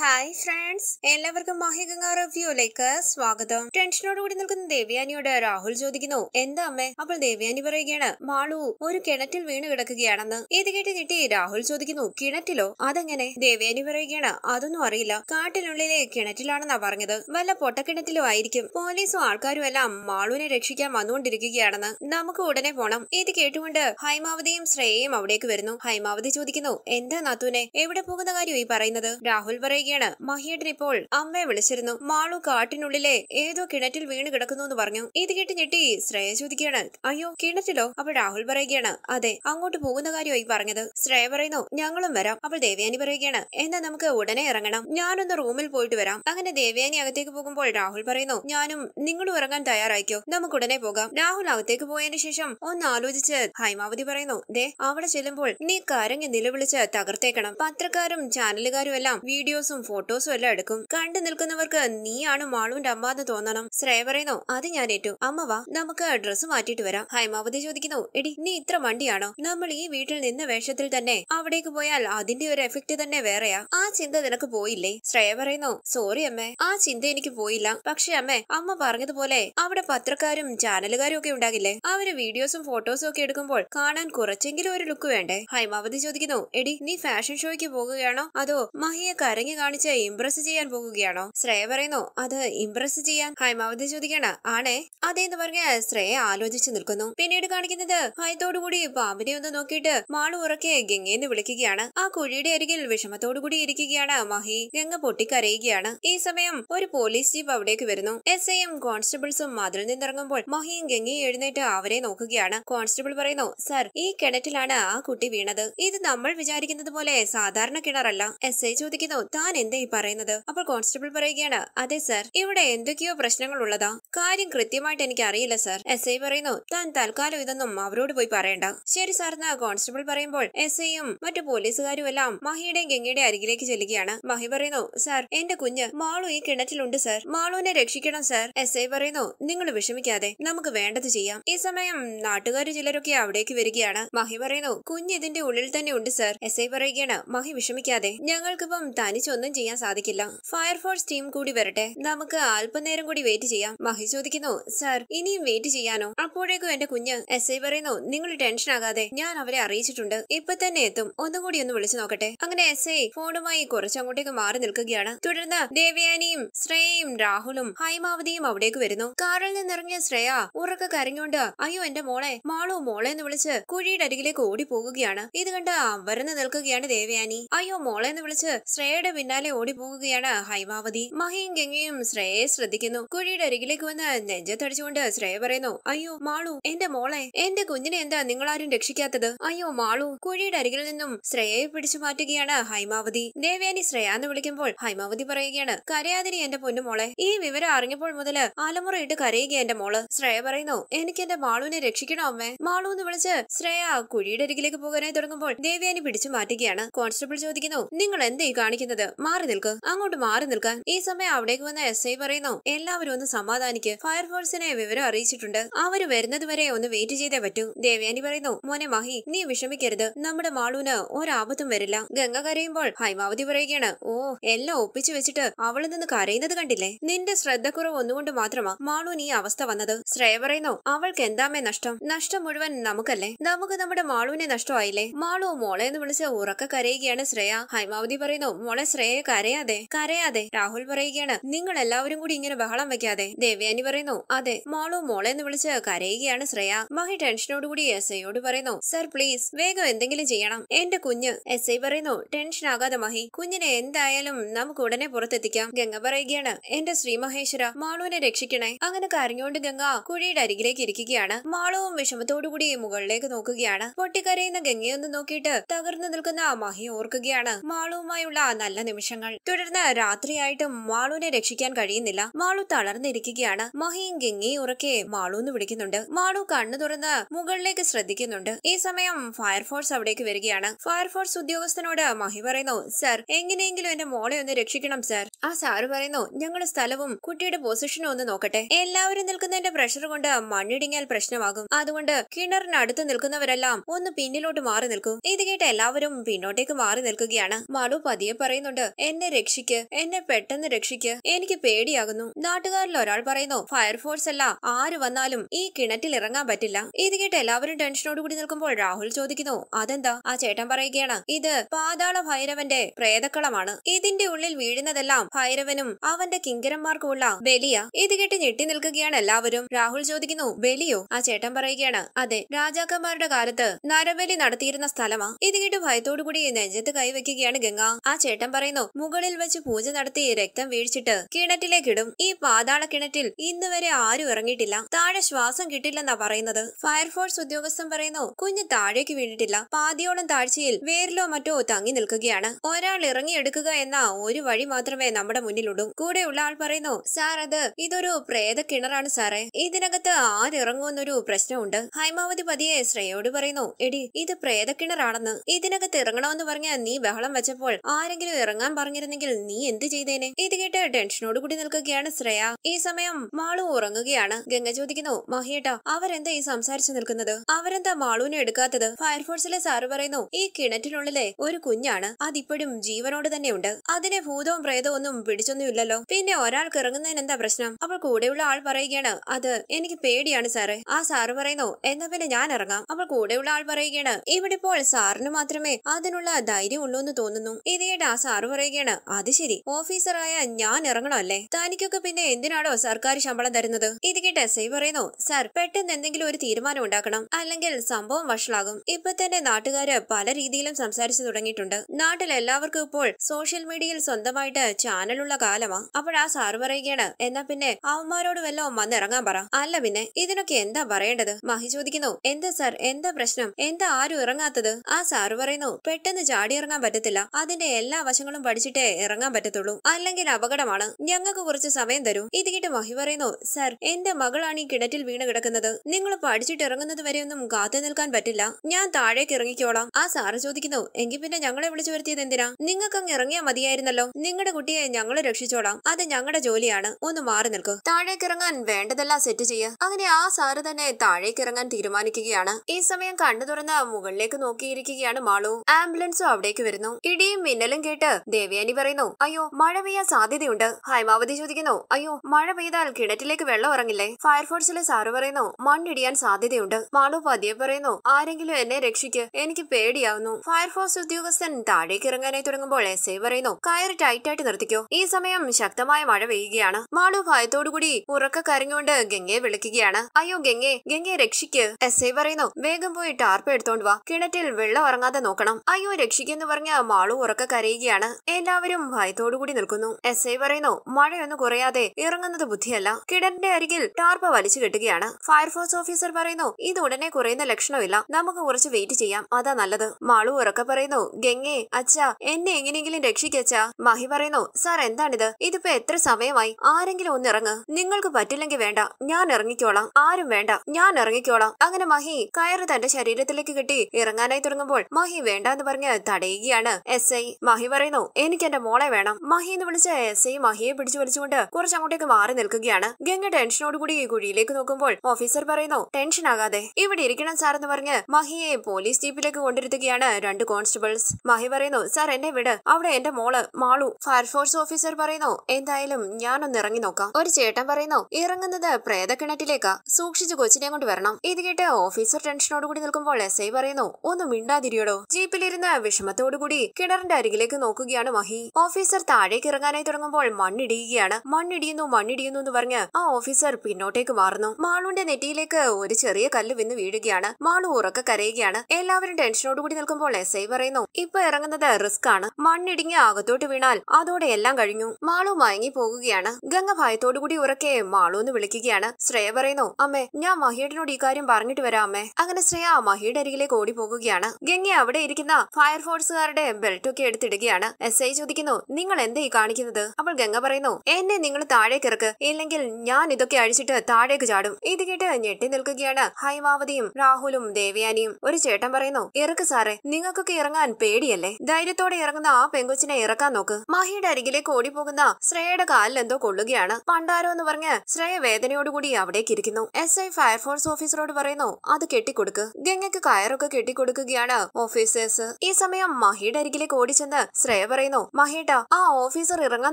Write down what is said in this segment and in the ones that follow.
hi friends എല്ലാവർക്കും മാഹികങ്ങ റിവ്യൂയിലേക്ക് സ്വാഗതം ടെൻഷനോട് കൂടി നിൽക്കുന്ന ദേവ്യാനിയോട് രാഹുൽ ചോദിക്കുന്നു എന്താ അമ്മേ അപ്പോൾ ദേവ്യാനി പറയുകയാണ് മാളു ഒരു കിണറ്റിൽ വീണ് കിടക്കുകയാണെന്ന് ഇത് കേട്ട് ഞെട്ടി രാഹുൽ ചോദിക്കുന്നു കിണറ്റിലോ അതെങ്ങനെ ദേവ്യാനി പറയുകയാണ് അതൊന്നും അറിയില്ല കാട്ടിനുള്ളിലെ കിണറ്റിലാണെന്നാ പറഞ്ഞത് വല്ല പൊട്ടക്കിണറ്റിലോ ആയിരിക്കും പോലീസും ആൾക്കാരും എല്ലാം മാളുവിനെ രക്ഷിക്കാൻ വന്നുകൊണ്ടിരിക്കുകയാണെന്ന് നമുക്ക് ഉടനെ പോണം ഇത് കേട്ടുകൊണ്ട് ഹൈമാവതിയും ശ്രേയയും അവിടേക്ക് വരുന്നു ഹൈമാവതി ചോദിക്കുന്നു എന്താ നാത്തുവിനെ എവിടെ പോകുന്ന കാര്യം ഈ പറയുന്നത് രാഹുൽ പറയുക വരികയാണ് മഹിയേട്ടൻ ഇപ്പോൾ അമ്മയെ വിളിച്ചിരുന്നു മാളു കാട്ടിനുള്ളിലെ ഏതോ കിണറ്റിൽ വീണ് കിടക്കുന്നു എന്ന് പറഞ്ഞു ഇത് കേട്ട് ഞെട്ടി ശ്രേയ ചോദിക്കുകയാണ് അയ്യോ കിണറ്റിലോ അപ്പോൾ രാഹുൽ പറയുകയാണ് അതെ അങ്ങോട്ട് പോകുന്ന കാര്യമായി പറഞ്ഞത് ശ്രേയ പറയുന്നു ഞങ്ങളും വരാം അപ്പോൾ ദേവയാനി പറയുകയാണ് എന്നാ നമുക്ക് ഉടനെ ഇറങ്ങണം ഞാനൊന്ന് റൂമിൽ പോയിട്ട് വരാം അങ്ങനെ ദേവയാനി അകത്തേക്ക് പോകുമ്പോൾ രാഹുൽ പറയുന്നു ഞാനും നിങ്ങളും ഇറങ്ങാൻ തയ്യാറായിക്കോ നമുക്ക് ഉടനെ പോകാം രാഹുൽ അകത്തേക്ക് പോയതിന് ശേഷം ഒന്ന് ആലോചിച്ച് ഹൈമാവതി പറയുന്നു ദേ അവിടെ ചെല്ലുമ്പോൾ നീ കരഞ്ഞ് നിലവിളിച്ച് തകർത്തേക്കണം പത്രക്കാരും ചാനലുകാരും എല്ലാം വീഡിയോസും ഡ്രസ്സും ഫോട്ടോസും എല്ലാം എടുക്കും കണ്ടു നിൽക്കുന്നവർക്ക് നീയാണ് മാളുവിന്റെ അമ്മ എന്ന് തോന്നണം ശ്രേയ പറയുന്നു അത് ഞാൻ ഏറ്റു അമ്മ വാ നമുക്ക് ഡ്രസ്സ് മാറ്റിയിട്ട് വരാം ഹൈമാവതി ചോദിക്കുന്നു എടി നീ ഇത്ര മണ്ടിയാണോ നമ്മൾ ഈ വീട്ടിൽ നിന്ന വേഷത്തിൽ തന്നെ അവിടേക്ക് പോയാൽ അതിന്റെ ഒരു എഫക്ട് തന്നെ വേറെയാ ആ ചിന്ത നിനക്ക് പോയില്ലേ ശ്രേയ പറയുന്നു സോറി അമ്മേ ആ ചിന്ത എനിക്ക് പോയില്ല പക്ഷെ അമ്മേ അമ്മ പറഞ്ഞതുപോലെ അവിടെ പത്രക്കാരും ചാനലുകാരും ഒക്കെ ഉണ്ടാകില്ലേ അവര് വീഡിയോസും ഫോട്ടോസും ഒക്കെ എടുക്കുമ്പോൾ കാണാൻ കുറച്ചെങ്കിലും ഒരു ലുക്ക് വേണ്ടേ ഹൈമാവതി ചോദിക്കുന്നു എടി നീ ഫാഷൻ ഷോയ്ക്ക് പോകുകയാണോ അതോ മഹിയെ കരങ്ങി കാണിച്ച് ഇംപ്രസ് ചെയ്യാൻ പോകുകയാണോ ശ്രേയ പറയുന്നു അത് ഇംപ്രസ് ചെയ്യാൻ ഹൈമാവതി ചോദിക്കണ ആണേ അതേന്ന് പറഞ്ഞ ശ്രേയ ആലോചിച്ചു നിൽക്കുന്നു പിന്നീട് കാണിക്കുന്നത് ഭയത്തോടുകൂടി പാമ്പിനെ ഒന്ന് നോക്കിയിട്ട് മാളു ഉറക്കെ ഗംഗയെന്ന് വിളിക്കുകയാണ് ആ കുഴിയുടെ അരികിൽ വിഷമത്തോടുകൂടി ഇരിക്കുകയാണ് മഹി ഗംഗ പൊട്ടിക്കരയുകയാണ് ഈ സമയം ഒരു പോലീസ് ജീപ്പ് അവിടേക്ക് വരുന്നു എസ് എം കോൺസ്റ്റബിൾസും മാതിൽ നിന്നിറങ്ങുമ്പോൾ മഹിയും ഗംഗയും എഴുന്നേറ്റ് അവരെ നോക്കുകയാണ് കോൺസ്റ്റബിൾ പറയുന്നു സർ ഈ കിണറ്റിലാണ് ആ കുട്ടി വീണത് ഇത് നമ്മൾ വിചാരിക്കുന്നത് പോലെ സാധാരണ കിണറല്ല എസ് ഐ ചോദിക്കുന്നു താൻ എന്താ ഈ പറയുന്നത് അപ്പോൾ കോൺസ്റ്റബിൾ പറയുകയാണ് അതെ സർ ഇവിടെ എന്തൊക്കെയോ പ്രശ്നങ്ങൾ ഉള്ളതാ കാര്യം കൃത്യമായിട്ട് എനിക്ക് അറിയില്ല സർ എസ് ഐ പറയുന്നു താൻ തൽക്കാലം ഇതൊന്നും അവരോട് പോയി പറയണ്ട ശരി സാർ എന്നാ കോൺസ്റ്റബിൾ പറയുമ്പോൾ എസ് ഐയും മറ്റു പോലീസുകാരും എല്ലാം മഹിയുടെയും ഗംഗയുടെയും അരികിലേക്ക് ചെല്ലുകയാണ് മഹി പറയുന്നു സാർ എന്റെ കുഞ്ഞ് മാളു ഈ കിണറ്റിലുണ്ട് സർ മാളുവിനെ രക്ഷിക്കണം സർ എസ് ഐ പറയുന്നു നിങ്ങൾ വിഷമിക്കാതെ നമുക്ക് വേണ്ടത് ചെയ്യാം ഈ സമയം നാട്ടുകാർ ചിലരൊക്കെ അവിടേക്ക് വരികയാണ് മഹി പറയുന്നു കുഞ്ഞ് ഇതിന്റെ ഉള്ളിൽ തന്നെ ഉണ്ട് സർ എസ് ഐ പറയുകയാണ് മഹി വിഷമിക്കാതെ ഞങ്ങൾക്കിപ്പം തനിച്ചൊന്നും ഒന്നും ചെയ്യാൻ സാധിക്കില്ല ഫയർഫോഴ്സ് ടീം കൂടി വരട്ടെ നമുക്ക് അല്പനേരം കൂടി വെയിറ്റ് ചെയ്യാം മഹി ചോദിക്കുന്നു സർ ഇനിയും വെയിറ്റ് ചെയ്യാനോ അപ്പോഴേക്കും എന്റെ കുഞ്ഞ് എസ് ഐ പറയുന്നു നിങ്ങൾ ടെൻഷൻ ആകാതെ ഞാൻ അവരെ അറിയിച്ചിട്ടുണ്ട് ഇപ്പൊ തന്നെ എത്തും ഒന്നും കൂടി ഒന്ന് വിളിച്ചു നോക്കട്ടെ അങ്ങനെ എസ് ഐ ഫോണുമായി കുറച്ചങ്ങോട്ടേക്ക് മാറി നിൽക്കുകയാണ് തുടർന്ന് ദേവയാനിയും ശ്രേയയും രാഹുലും ഹൈമാവതിയും അവിടേക്ക് വരുന്നു കാറിൽ നിന്നിറങ്ങിയ ശ്രേയ ഉറക്ക കരഞ്ഞുകൊണ്ട് അയ്യോ എന്റെ മോളെ മാളോ മോളെ എന്ന് വിളിച്ച് കുഴിയുടെ അരികിലേക്ക് ഓടി പോകുകയാണ് ഇത് കണ്ട് അമ്പരന്ന് നിൽക്കുകയാണ് ദേവയാനി അയ്യോ മോളെ എന്ന് വിളിച്ച് ശ്രേയയുടെ പിന്നാലെ ഓടിപ്പോകുകയാണ് ഹൈമാവതി മഹയും ഗംഗയും ശ്രേയെ ശ്രദ്ധിക്കുന്നു കുഴിയുടെ അരികിലേക്ക് വന്ന് നെഞ്ചത്തടിച്ചുകൊണ്ട് ശ്രേയ പറയുന്നു അയ്യോ മാളു എന്റെ മോളെ എന്റെ കുഞ്ഞിനെ എന്താ നിങ്ങളാരും രക്ഷിക്കാത്തത് അയ്യോ മാളു കുഴിയുടെ അരികിൽ നിന്നും ശ്രേയയെ പിടിച്ചു മാറ്റുകയാണ് ഹൈമാവതി ദേവേനി ശ്രേയ എന്ന് വിളിക്കുമ്പോൾ ഹൈമാവതി പറയുകയാണ് കരയാതിരി എന്റെ പൊന്നു മോളെ ഈ വിവരം അറിഞ്ഞപ്പോൾ മുതൽ ആലമുറയിട്ട് കരയുക എന്റെ മോള് ശ്രേയ പറയുന്നു എനിക്ക് എന്റെ മാളുവിനെ രക്ഷിക്കണോ അമ്മേ മാളു എന്ന് വിളിച്ച് ശ്രേയ കുഴിയുടെ അരികിലേക്ക് പോകാനായി തുടങ്ങുമ്പോൾ ദേവയാനി പിടിച്ചു മാറ്റുകയാണ് കോൺസ്റ്റബിൾ ചോദിക്കുന്നു നിങ്ങൾ എന്തേ കാണിക്കുന്നത് മാറി നിൽക്ക് അങ്ങോട്ട് മാറി നിൽക്കാൻ ഈ സമയം അവിടേക്ക് വന്ന എസ് ഐ പറയുന്നു എല്ലാവരും ഒന്ന് സമാധാനിക്ക് ഫയർഫോഴ്സിനെ വിവരം അറിയിച്ചിട്ടുണ്ട് അവർ വരുന്നത് വരെ ഒന്ന് വെയിറ്റ് ചെയ്തേ പറ്റൂ ദേവയാനി പറയുന്നു മോനെ മഹി നീ വിഷമിക്കരുത് നമ്മുടെ മാളൂന് ഒരാപത്തും വരില്ല ഗംഗ കരയുമ്പോൾ ഹൈമാവതി പറയുകയാണ് ഓ എല്ലാം ഒപ്പിച്ചു വെച്ചിട്ട് അവളിൽ നിന്ന് കരയുന്നത് കണ്ടില്ലേ നിന്റെ ശ്രദ്ധക്കുറവ് ഒന്നുകൊണ്ട് മാത്രമാ മാളൂന് ഈ അവസ്ഥ വന്നത് ശ്രേയ പറയുന്നു അവൾക്ക് എന്താമേ നഷ്ടം നഷ്ടം മുഴുവൻ നമുക്കല്ലേ നമുക്ക് നമ്മുടെ മാളൂനെ നഷ്ടമായില്ലേ മാളു മോളെ എന്ന് വിളിച്ച് ഉറക്ക കരയുകയാണ് ശ്രേയ ഹൈമാവതി പറയുന്നു മോളെ ശ്രേയ ശ്രേയ കരയാതെ കരയാതെ രാഹുൽ പറയുകയാണ് നിങ്ങൾ എല്ലാവരും കൂടി ഇങ്ങനെ ബഹളം വെക്കാതെ ദേവ്യാനി പറയുന്നു അതെ മോളോ മോളെ എന്ന് വിളിച്ച് കരയുകയാണ് ശ്രേയ മഹി ടെൻഷനോടുകൂടി എസ് ഐയോട് പറയുന്നു സർ പ്ലീസ് വേഗം എന്തെങ്കിലും ചെയ്യണം എന്റെ കുഞ്ഞ് എസ് ഐ പറയുന്നു ടെൻഷൻ ആകാതെ മഹി കുഞ്ഞിനെ എന്തായാലും നമുക്ക് ഉടനെ പുറത്തെത്തിക്കാം ഗംഗ പറയുകയാണ് എന്റെ മഹേശ്വര മാളുവിനെ രക്ഷിക്കണേ അങ്ങനെ കരഞ്ഞുകൊണ്ട് ഗംഗ കുഴിയുടെ അരികിലേക്ക് ഇരിക്കുകയാണ് മാളവും വിഷമത്തോടുകൂടി മുകളിലേക്ക് നോക്കുകയാണ് പൊട്ടിക്കരയുന്ന ഗംഗയൊന്ന് നോക്കിയിട്ട് തകർന്നു നിൽക്കുന്ന മഹി ഓർക്കുകയാണ് മാളുവുമായുള്ള നല്ല നിമിഷങ്ങൾ തുടർന്ന് രാത്രിയായിട്ട് മാളുവിനെ രക്ഷിക്കാൻ കഴിയുന്നില്ല മാളു തളർന്നിരിക്കുകയാണ് മഹിയും ഗിങ്ങി ഉറക്കെ മാളു എന്ന് വിളിക്കുന്നുണ്ട് മാളു കണ്ണു തുറന്ന് മുകളിലേക്ക് ശ്രദ്ധിക്കുന്നുണ്ട് ഈ സമയം ഫയർഫോഴ്സ് അവിടേക്ക് വരികയാണ് ഫയർഫോഴ്സ് ഉദ്യോഗസ്ഥനോട് മഹി പറയുന്നു സർ എങ്ങനെയെങ്കിലും എന്റെ മോളെ ഒന്ന് രക്ഷിക്കണം സർ ആ സാറ് പറയുന്നു ഞങ്ങളുടെ സ്ഥലവും കുട്ടിയുടെ പൊസിഷനും ഒന്ന് നോക്കട്ടെ എല്ലാവരും നിൽക്കുന്നതിന്റെ പ്രഷർ കൊണ്ട് മണ്ണിടിങ്ങിയാൽ പ്രശ്നമാകും അതുകൊണ്ട് കിണറിനടുത്ത് നിൽക്കുന്നവരെല്ലാം ഒന്ന് പിന്നിലോട്ട് മാറി നിൽക്കും ഇത് കേട്ട് എല്ലാവരും പിന്നോട്ടേക്ക് മാറി നിൽക്കുകയാണ് മാളു പതിയെ പറയുന്നുണ്ട് എന്നെ രക്ഷിക്ക് എന്നെ പെട്ടെന്ന് രക്ഷിക്ക് എനിക്ക് പേടിയാകുന്നു നാട്ടുകാരിൽ ഒരാൾ പറയുന്നു ഫയർഫോഴ്സ് അല്ല ആര് വന്നാലും ഈ കിണറ്റിൽ ഇറങ്ങാൻ പറ്റില്ല ഇത് കേട്ട് എല്ലാവരും ടെൻഷനോട് കൂടി നിൽക്കുമ്പോൾ രാഹുൽ ചോദിക്കുന്നു അതെന്താ ആ ചേട്ടൻ പറയുകയാണ് ഇത് പാതാള ഭൈരവന്റെ പ്രേതക്കളമാണ് ഇതിന്റെ ഉള്ളിൽ വീഴുന്നതെല്ലാം ഭൈരവനും അവന്റെ കിങ്കരന്മാർക്കുമുള്ള ബലിയ ഇത് കേട്ട് ഞെട്ടി നിൽക്കുകയാണ് എല്ലാവരും രാഹുൽ ചോദിക്കുന്നു ബലിയോ ആ ചേട്ടൻ പറയുകയാണ് അതെ രാജാക്കന്മാരുടെ കാലത്ത് നരബലി നടത്തിയിരുന്ന സ്ഥലമാ ഇത് കേട്ട് കൂടി നെഞ്ചത്ത് കൈവയ്ക്കുകയാണ് ഗംഗ ആ ചേട്ടൻ പറയുന്നു പറയുന്നു മുകളിൽ വെച്ച് പൂജ നടത്തി രക്തം വീഴ്ചിട്ട് കിണറ്റിലേക്കിടും ഈ പാതാള കിണറ്റിൽ ഇന്ന് വരെ ആരും ഇറങ്ങിയിട്ടില്ല താഴെ ശ്വാസം കിട്ടില്ലെന്നാ പറയുന്നത് ഫയർഫോഴ്സ് ഉദ്യോഗസ്ഥൻ പറയുന്നു കുഞ്ഞ് താഴേക്ക് വീണിട്ടില്ല പാതിയോളം താഴ്ചയിൽ വേരിലോ മറ്റോ തങ്ങി നിൽക്കുകയാണ് ഒരാൾ ഇറങ്ങിയെടുക്കുക എന്ന ഒരു വഴി മാത്രമേ നമ്മുടെ മുന്നിലുള്ളൂ കൂടെയുള്ള ആൾ പറയുന്നു സാർ അത് ഇതൊരു പ്രേത കിണറാണ് സാറേ ഇതിനകത്ത് ആരിറങ്ങുമെന്നൊരു പ്രശ്നമുണ്ട് ഹൈമാവതി പതിയെ ശ്രേയോട് പറയുന്നു എടി ഇത് പ്രേത കിണറാണെന്ന് ഇതിനകത്ത് ഇറങ്ങണമെന്ന് പറഞ്ഞ നീ ബഹളം വെച്ചപ്പോൾ ആരെങ്കിലും ഇറങ്ങാൻ പോകാൻ പറഞ്ഞിരുന്നെങ്കിൽ നീ എന്ത് ചെയ്തേനെ ഇത് കേട്ട് ടെൻഷനോട് കൂടി നിൽക്കുകയാണ് ശ്രേയ ഈ സമയം മാളു ഉറങ്ങുകയാണ് ഗംഗ ചോദിക്കുന്നു മഹിയേട്ട അവരെന്താ ഈ സംസാരിച്ചു നിൽക്കുന്നത് അവരെന്താ മാളുവിനെ എടുക്കാത്തത് ഫയർഫോഴ്സിലെ സാറ് പറയുന്നു ഈ കിണറ്റിനുള്ളിലെ ഒരു കുഞ്ഞാണ് അതിപ്പോഴും ജീവനോട് തന്നെയുണ്ട് അതിനെ ഭൂതവും പ്രേതവും ഒന്നും പിടിച്ചൊന്നുമില്ലല്ലോ പിന്നെ ഒരാൾക്ക് ഇറങ്ങുന്നതിന് എന്താ പ്രശ്നം അപ്പോൾ കൂടെയുള്ള ആൾ പറയുകയാണ് അത് എനിക്ക് പേടിയാണ് സാറേ ആ സാറ് പറയുന്നു എന്നാ പിന്നെ ഞാൻ ഇറങ്ങാം അപ്പോൾ കൂടെയുള്ള ആൾ പറയുകയാണ് ഇവിടെ ഇപ്പോൾ സാറിന് മാത്രമേ അതിനുള്ള ധൈര്യം ഉള്ളൂ എന്ന് തോന്നുന്നു ഇതേട്ട് ആ സാറ് പറയുകയാണ് അത് ശരി ഓഫീസറായ ഞാൻ ഇറങ്ങണമല്ലേ തനിക്കൊക്കെ പിന്നെ എന്തിനാണോ സർക്കാർ ശമ്പളം തരുന്നത് ഇത് കേട്ട് എസ് ഐ പറയുന്നു സാർ പെട്ടെന്ന് എന്തെങ്കിലും ഒരു തീരുമാനം ഉണ്ടാക്കണം അല്ലെങ്കിൽ സംഭവം വഷളാകും ഇപ്പൊ തന്നെ നാട്ടുകാര് പല രീതിയിലും സംസാരിച്ചു തുടങ്ങിയിട്ടുണ്ട് നാട്ടിൽ എല്ലാവർക്കും ഇപ്പോൾ സോഷ്യൽ മീഡിയയിൽ സ്വന്തമായിട്ട് ചാനലുള്ള കാലമാ അപ്പോൾ ആ സാറ് പറയുകയാണ് എന്നാ പിന്നെ അവന്മാരോട് വല്ലതും വന്നിറങ്ങാൻ പറ അല്ല പിന്നെ ഇതിനൊക്കെ എന്താ പറയേണ്ടത് മഹി ചോദിക്കുന്നു എന്താ സാർ എന്താ പ്രശ്നം എന്താ ആരും ഇറങ്ങാത്തത് ആ സാറ് പറയുന്നു പെട്ടെന്ന് ചാടി ഇറങ്ങാൻ പറ്റത്തില്ല അതിന്റെ എല്ലാ വശങ്ങളും കാര്യങ്ങളും പഠിച്ചിട്ടേ ഇറങ്ങാൻ പറ്റത്തുള്ളൂ അല്ലെങ്കിൽ അപകടമാണ് ഞങ്ങൾക്ക് കുറച്ച് സമയം തരൂ ഇത് കേട്ട് മഹി പറയുന്നു സർ എന്റെ മകളാണ് ഈ കിണറ്റിൽ വീണ് കിടക്കുന്നത് നിങ്ങൾ പഠിച്ചിട്ട് ഇറങ്ങുന്നത് വരെ ഒന്നും കാത്തു നിൽക്കാൻ പറ്റില്ല ഞാൻ താഴേക്ക് ഇറങ്ങിക്കോളാം ആ സാറ് ചോദിക്കുന്നു എങ്കിൽ പിന്നെ ഞങ്ങളെ വിളിച്ചു വരുത്തിയത് എന്തിനാ നിങ്ങൾക്ക് അങ്ങ് ഇറങ്ങിയാൽ മതിയായിരുന്നല്ലോ നിങ്ങളുടെ കുട്ടിയെ ഞങ്ങൾ രക്ഷിച്ചോളാം അത് ഞങ്ങളുടെ ജോലിയാണ് ഒന്ന് മാറി നിൽക്കു താഴേക്ക് ഇറങ്ങാൻ വേണ്ടതെല്ലാം സെറ്റ് ചെയ്യുക അങ്ങനെ ആ സാറ് തന്നെ താഴേക്ക് ഇറങ്ങാൻ തീരുമാനിക്കുകയാണ് ഈ സമയം കണ്ടു തുറന്ന മുകളിലേക്ക് നോക്കിയിരിക്കുകയാണ് മാളു ആംബുലൻസും അവിടേക്ക് വരുന്നു ഇടിയും മിന്നലും കേട്ട് ദേവയാനി പറയുന്നു അയ്യോ മഴ പെയ്യാൻ സാധ്യതയുണ്ട് ഹൈമാവതി ചോദിക്കുന്നു അയ്യോ മഴ പെയ്താൽ കിണറ്റിലേക്ക് വെള്ളം ഇറങ്ങില്ലേ ഫയർഫോഴ്സിലെ സാറ് പറയുന്നു മണ്ണിടിയാൻ സാധ്യതയുണ്ട് മാളു പതിയെ പറയുന്നു ആരെങ്കിലും എന്നെ രക്ഷിക്ക് എനിക്ക് പേടിയാവുന്നു ഫയർഫോഴ്സ് ഉദ്യോഗസ്ഥൻ താഴേക്ക് ഇറങ്ങാനായി തുടങ്ങുമ്പോൾ എസ് ഐ പറയുന്നു കയർ ടൈറ്റായിട്ട് നിർത്തിക്കോ ഈ സമയം ശക്തമായ മഴ പെയ്യുകയാണ് മാളു ഭയത്തോടുകൂടി ഉറക്ക കരഞ്ഞുകൊണ്ട് ഗംഗയെ വിളിക്കുകയാണ് അയ്യോ ഗംഗെ ഗംഗെ രക്ഷിക്ക് എസ് ഐ പറയുന്നു വേഗം പോയി ടാർപ്പ് എടുത്തോണ്ട് വാ കിണറ്റിൽ വെള്ളം ഇറങ്ങാതെ നോക്കണം അയ്യോ രക്ഷിക്കെന്ന് പറഞ്ഞ മാളു ഉറക്ക കരയുകയാണ് എല്ലാവരും ഭയത്തോടുകൂടി നിൽക്കുന്നു എസ് ഐ പറയുന്നു മഴയൊന്നും കുറയാതെ ഇറങ്ങുന്നത് ബുദ്ധിയല്ല കിടന്റെ അരികിൽ ടാർപ്പ വലിച്ചു കെട്ടുകയാണ് ഫയർഫോഴ്സ് ഓഫീസർ പറയുന്നു ഇത് ഉടനെ കുറയുന്ന ലക്ഷണമില്ല നമുക്ക് കുറച്ച് വെയിറ്റ് ചെയ്യാം അതാ നല്ലത് മാളു ഉറക്കെ പറയുന്നു ഗംഗെ അച്ഛ എന്നെ എങ്ങനെയെങ്കിലും രക്ഷിക്കച്ച മഹി പറയുന്നു സാർ എന്താണിത് ഇതിപ്പോ എത്ര സമയമായി ആരെങ്കിലും ഒന്ന് ഇറങ്ങ് നിങ്ങൾക്ക് പറ്റില്ലെങ്കിൽ വേണ്ട ഞാൻ ഇറങ്ങിക്കോളാം ആരും വേണ്ട ഞാൻ ഇറങ്ങിക്കോളാം അങ്ങനെ മഹി കയറ് തന്റെ ശരീരത്തിലേക്ക് കെട്ടി ഇറങ്ങാനായി തുടങ്ങുമ്പോൾ മഹി വേണ്ട എന്ന് പറഞ്ഞ് തടയുകയാണ് എസ് ഐ മഹി പറയുന്നു എനിക്ക് എന്റെ മോളെ വേണം മഹി എന്ന് വിളിച്ച എസ് ഐ മഹിയെ പിടിച്ചു വലിച്ചുകൊണ്ട് കുറച്ച് അങ്ങോട്ടേക്ക് മാറി നിൽക്കുകയാണ് ഗംഗ ടെൻഷനോട് കൂടി ഈ കുഴിയിലേക്ക് നോക്കുമ്പോൾ ഓഫീസർ പറയുന്നു ടെൻഷൻ ആകാതെ ഇവിടെ ഇരിക്കണം സാർ എന്ന് പറഞ്ഞ് മഹിയെ പോലീസ് ജീപ്പിലേക്ക് കൊണ്ടിരുത്തുകയാണ് രണ്ട് കോൺസ്റ്റബിൾസ് മഹി പറയുന്നു സാർ എന്നെ വിട് അവിടെ എന്റെ മോള് മാളു ഫയർഫോഴ്സ് ഓഫീസർ പറയുന്നു എന്തായാലും ഞാനൊന്ന് ഇറങ്ങി നോക്കാം ഒരു ചേട്ടൻ പറയുന്നു ഇറങ്ങുന്നത് പ്രേതക്കിണറ്റിലേക്കാ സൂക്ഷിച്ച് കൊച്ചിനെ കൊണ്ട് വരണം ഇത് കേട്ട് ഓഫീസർ ടെൻഷനോട് കൂടി നിൽക്കുമ്പോൾ എസ് ഐ പറയുന്നു ഒന്ന് മിണ്ടാതിരിയോടോ ജീപ്പിലിരുന്ന് വിഷമത്തോടുകൂടി കിണറിന്റെ അരികിലേക്ക് നോക്കുക പറയുകയാണ് മഹി ഓഫീസർ താഴേക്ക് ഇറങ്ങാനായി തുടങ്ങുമ്പോൾ മണ്ണിടിയുകയാണ് മണ്ണിടിയുന്നു മണ്ണിടിയുന്നു എന്ന് പറഞ്ഞ് ആ ഓഫീസർ പിന്നോട്ടേക്ക് മാറുന്നു മാളുവിന്റെ നെറ്റിയിലേക്ക് ഒരു ചെറിയ കല്ല് വിന്ന് വീഴുകയാണ് മാളു ഉറക്ക കരയുകയാണ് എല്ലാവരും കൂടി നിൽക്കുമ്പോൾ എസ് ഐ പറയുന്നു ഇപ്പൊ ഇറങ്ങുന്നത് റിസ്ക് ആണ് മണ്ണിടിഞ്ഞ് അകത്തോട്ട് വീണാൽ അതോടെ എല്ലാം കഴിഞ്ഞു മാളു മയങ്ങി പോകുകയാണ് ഗംഗ ഭയത്തോടുകൂടി ഉറക്കെ മാളു എന്ന് വിളിക്കുകയാണ് ശ്രേയ പറയുന്നു അമ്മേ ഞാൻ മഹിയേട്ടനോട് ഈ കാര്യം പറഞ്ഞിട്ട് വരാം അമ്മേ അങ്ങനെ ശ്രേയ മഹിയുടെ അരികിലേക്ക് ഓടി പോകുകയാണ് ഗംഗ അവിടെ ഇരിക്കുന്ന ഫയർഫോഴ്സുകാരുടെ ബെൽറ്റൊക്കെ എടുത്തിടുകയാണ് എസ് ഐ ചോദിക്കുന്നു നിങ്ങൾ എന്താ ഈ കാണിക്കുന്നത് അപ്പോൾ ഗംഗ പറയുന്നു എന്നെ നിങ്ങൾ താഴേക്ക് ഇറക്ക് ഇല്ലെങ്കിൽ ഞാൻ ഇതൊക്കെ അഴിച്ചിട്ട് താഴേക്ക് ചാടും ഇത് കേട്ട് ഞെട്ടി നിൽക്കുകയാണ് ഹൈമാവതിയും രാഹുലും ദേവയാനിയും ഒരു ചേട്ടൻ പറയുന്നു ഇറക്ക് സാറേ നിങ്ങൾക്കൊക്കെ ഇറങ്ങാൻ പേടിയല്ലേ ധൈര്യത്തോടെ ഇറങ്ങുന്ന ആ പെങ്കുച്ചിനെ ഇറക്കാൻ നോക്ക് മഹിയുടെ അരികിലേക്ക് പോകുന്ന ശ്രേയയുടെ കാലിൽ എന്തോ കൊള്ളുകയാണ് പണ്ടാരോ എന്ന് പറഞ്ഞ് ശ്രേയ വേദനയോടുകൂടി അവിടേക്ക് ഇരിക്കുന്നു എസ് ഐ ഫയർഫോഴ്സ് ഓഫീസറോട് പറയുന്നു അത് കെട്ടിക്കൊടുക്ക് ഗംഗയ്ക്ക് കയറൊക്കെ കെട്ടിക്കൊടുക്കുകയാണ് ഓഫീസേഴ്സ് ഈ സമയം മഹിയുടെ അരികിലേക്ക് ഓടിച്ചെന്ന് ശ്രേയ പറയുന്നു മഹേട്ട ആ ഓഫീസർ ഇറങ്ങാൻ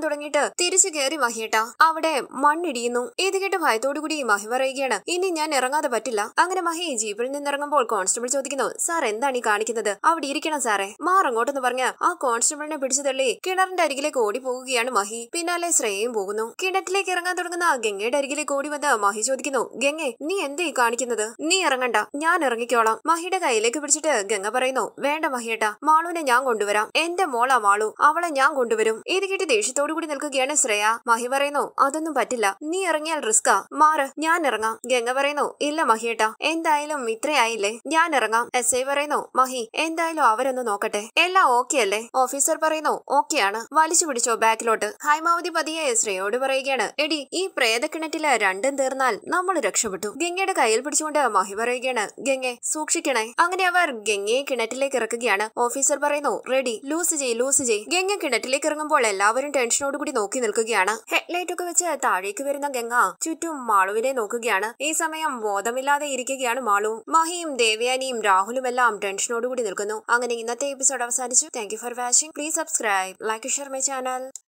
തുടങ്ങിയിട്ട് തിരിച്ചു കയറി മഹേട്ട അവിടെ മണ്ണിടിയുന്നു ഇത് കേട്ട് ഭയത്തോടുകൂടി മഹി പറയുകയാണ് ഇനി ഞാൻ ഇറങ്ങാതെ പറ്റില്ല അങ്ങനെ മഹി ജീപ്പിൽ നിന്നിറങ്ങുമ്പോൾ കോൺസ്റ്റബിൾ ചോദിക്കുന്നു സാർ എന്താണ് ഈ കാണിക്കുന്നത് അവിടെ ഇരിക്കണം സാറേ മാറങ്ങോട്ടെന്ന് പറഞ്ഞ ആ കോൺസ്റ്റബിളിനെ പിടിച്ചു തള്ളി കിണറിന്റെ അരികിലേക്ക് ഓടി പോകുകയാണ് മഹി പിന്നാലെ ശ്രേയയും പോകുന്നു കിണറ്റിലേക്ക് ഇറങ്ങാൻ തുടങ്ങുന്ന ഗംഗയുടെ അരികിലേക്ക് ഓടി വന്ന് മഹി ചോദിക്കുന്നു ഗംഗെ നീ എന്തേ കാണിക്കുന്നത് നീ ഇറങ്ങണ്ട ഞാൻ ഇറങ്ങിക്കോളാം മഹിയുടെ കയ്യിലേക്ക് പിടിച്ചിട്ട് ഗംഗ പറയുന്നു വേണ്ട മഹിയേട്ട മാളുവിനെ ഞാൻ കൊണ്ടുവരാം എന്റെ മോളാ മാളു അവളെ ഞാൻ കൊണ്ടുവരും ഇത് കേട്ട് ദേഷ്യത്തോടു കൂടി നിൽക്കുകയാണ് ശ്രേയ മഹി പറയുന്നു അതൊന്നും പറ്റില്ല നീ ഇറങ്ങിയാൽ റിസ്കാ മാറ് ഞാൻ ഇറങ്ങാം ഗംഗ പറയുന്നു ഇല്ല മഹിയേട്ട എന്തായാലും ഇത്രയായില്ലേ ഞാൻ ഇറങ്ങാം എസ് ഐ പറയുന്നു മഹി എന്തായാലും അവരൊന്ന് നോക്കട്ടെ എല്ലാം ഓക്കെ അല്ലേ ഓഫീസർ പറയുന്നു ഓക്കെയാണ് വലിച്ചു പിടിച്ചോ ബാക്കിലോട്ട് ഹൈമാവതി പതിയെ ശ്രേയോട് പറയുകയാണ് എടി ഈ പ്രേതക്കിണറ്റിലെ രണ്ടും തീർന്നാൽ നമ്മൾ രക്ഷപ്പെട്ടു ഗംഗയുടെ കയ്യിൽ പിടിച്ചുകൊണ്ട് മഹി പറയുകയാണ് ഗംഗെ സൂക്ഷിക്കണേ അങ്ങനെ അവർ ഗംഗയെ കിണറ്റിലേക്ക് ഇറക്കുകയാണ് ഓഫീസർ പറയുന്നു റെഡി ലൂസ് ചെയ് ലൂസ് ചെയ് വിജയ് ഗംഗ കിണറ്റിലേക്ക് ഇറങ്ങുമ്പോൾ എല്ലാവരും ടെൻഷനോട് കൂടി നോക്കി നിൽക്കുകയാണ് ഹെഡ്ലൈറ്റ് ഒക്കെ വെച്ച് താഴേക്ക് വരുന്ന ഗംഗ ചുറ്റും മാളുവിനെ നോക്കുകയാണ് ഈ സമയം ബോധമില്ലാതെ ഇരിക്കുകയാണ് മാളുവും മഹിയും ദേവയാനിയും രാഹുലും എല്ലാം ടെൻഷനോട് കൂടി നിൽക്കുന്നു അങ്ങനെ ഇന്നത്തെ എപ്പിസോഡ് അവസാനിച്ചു thank for watching please subscribe like share my channel